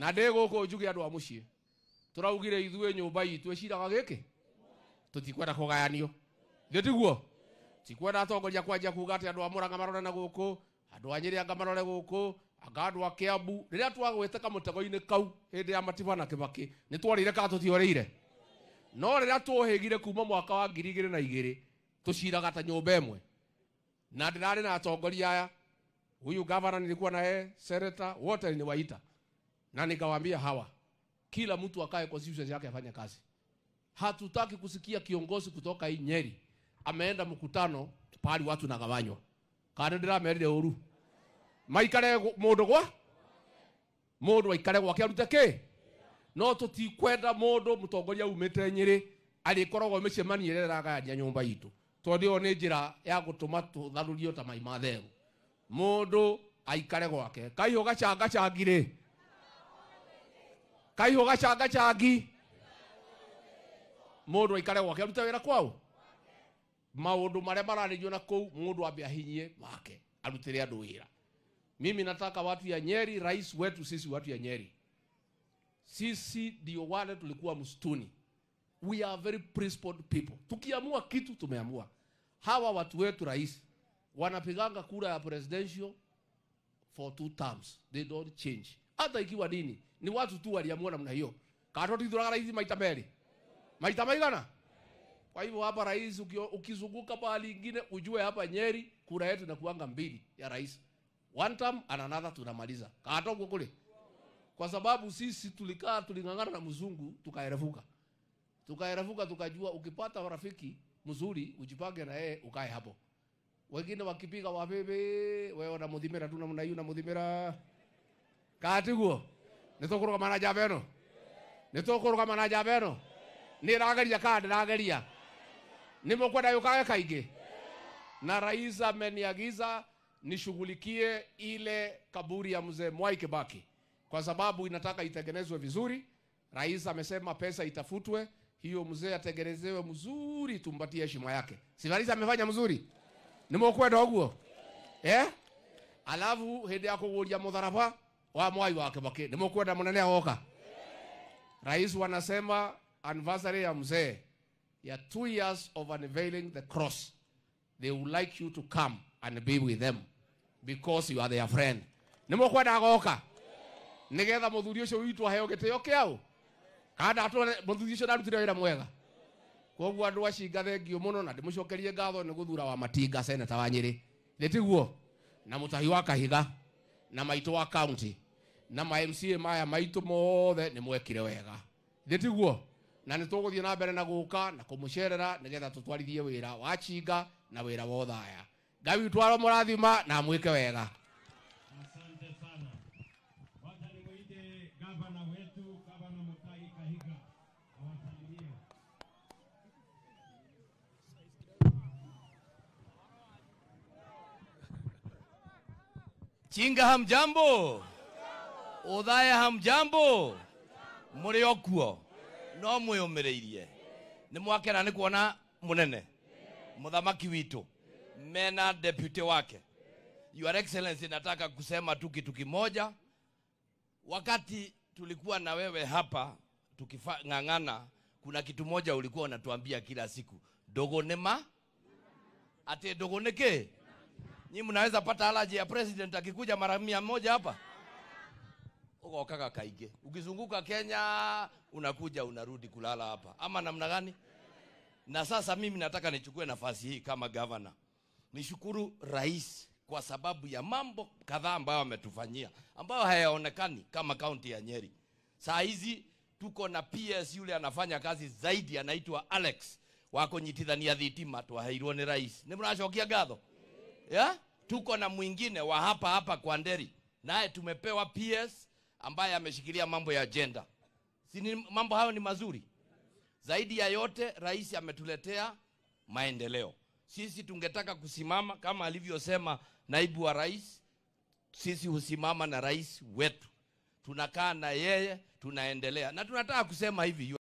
na ndä gå kå njuge andå a må ciä tå raugire ithuä nyå mba itå iciraga gä kä tå tikwenda kå gayanio gä tiguo tikwenda atongoria kwanjia kuga atä andå a må ranga marore na gå kå andå a nyä rä anga marore gå kå anga andå a kä ambu rä rä a twagwä te kamå tego-inä kau hä ndä ya matiba na kä bakä nä twarä ire kana tå tiorä ire no rä rä a twåhä gire kuma mwaka wa ngiri igä rä na igä rä tå ciraga ta nyå mba ä mwe na ndä rarä na atongoria aya huyu gavana nilikuwa na yeye sereta wote waita na nikawaambia hawa, kila mtu akae kwa constituency yake afanye kazi. Hatutaki kusikia kiongozi kutoka hii Nyeri ameenda mkutano pahali watu nagawanywa kana ndira merire uru maikare mundu gwa mundu aikare gwake arute ki no tutikwenda mundu mutongoria umite nyiri arikoragwo micemani ĩrĩa ĩragayania nyumba itũ tondũ ĩyo nĩ njĩra ya gũtũma tũtharũrio ta mai matheru mũndũ aikare gwake kaihũ gacangacangirĩ kaiho gacanga cangi mundu aikare gwake arute wira kwao maundu maria mararijio na kuu mundu ambe ahinyie wake arutire andu wira mimi nataka watu ya Nyeri, rais wetu sisi watu ya Nyeri, sisi ndio wale tulikuwa msituni. We are very principled people. Tukiamua kitu tumeamua. Hawa watu wetu rais wanapiganga kura ya presidential for two terms, they don't change hata ikiwa dini ni watu tu waliamua namna hiyo. Katoto ithuraga rais maita meli maita maigana. Kwa hivyo hapa rais ukizunguka pahali ingine ujue hapa Nyeri kura yetu inakuanga mbili ya rais. One term and another tunamaliza. Katoto kule. Kwa sababu sisi tulikaa tulingangana na mzungu tukaerevuka. Tukaerevuka tukajua ukipata rafiki mzuri ujipange na yeye ukae hapo. Wengine wakipiga wapepe wewe unamudhimira tu namna hiyo unamudhimira katiguo nitukurugama na njamba ino nitukurugama na njamba ino nirageria kana ndirageria nimukwenda yukage kaingi na rais ameniagiza nishughulikie ile kaburi ya mzee Mwai Kibaki kwa sababu inataka itengenezwe vizuri. Rais amesema pesa itafutwe, hiyo mzee atengenezewe mzuri, tumpatie heshima yake. Si rais amefanya mzuri? Ni mwokwenda uguo eh? Alafu hede ya kuguria mutharaba wa Mwai wa Kibaki. Nimukwenda munene agoka. Rais wanasema anniversary ya mzee ya two years of unveiling the cross. They would like you to come and be with them because you are their friend. Nimukwenda agoka. Nigetha muthuri ucio witwa heo gitio kiao. Kada atu muthuri ucio ndarutire wira mwega. Koguo andu acinga thengio muno na ndimucokerie ngatho ni guthura wa Matinga senator wa Nyeri. Nitiguo na mutahi wa Kahiga na maitå wa county na ma MCA maya maitå mothe nä mwekire wega thä tiguo na nä tå gå thiä na mbere na gå ka na kå må cerera nä getha tå twarithie wä ra wa cinga na wä ra wa å thaya ngai witwaro må rathima na mwä ke wega Jinga hamjambo, uthaya hamjambo, muri okuo no mwiyumirie ni mwakena ni kuona munene muthamaki witu mena deputy wake. Your Excellency, nataka kusema tu kitu kimoja. Wakati tulikuwa na wewe hapa tuking'ang'ana, kuna kitu moja ulikuwa unatuambia kila siku, dogo nema ate dogo neke Nyi mnaweza pata alaji ya president akikuja mara mia moja hapa uko kaka kaige. Ukizunguka Kenya unakuja unarudi kulala hapa, ama namna gani? Na sasa mimi nataka nichukue nafasi hii kama governor nishukuru rais kwa sababu ya mambo kadhaa ambayo ametufanyia ambayo hayaonekani kama kaunti ya Nyeri. Saa hizi tuko na PS yule anafanya kazi zaidi, anaitwa Alex wako nyitithania dhitima, twaheirwo ni rais. Ni mracokia gatho yeah? Tuko na mwingine wa hapa hapa kwa Nderi, naye tumepewa PS ambaye ameshikilia mambo ya agenda. Si mambo hayo ni mazuri zaidi ya yote. Rais ametuletea maendeleo. Sisi tungetaka kusimama kama alivyosema naibu wa rais, sisi husimama na rais wetu, tunakaa na yeye, tunaendelea na tunataka kusema hivi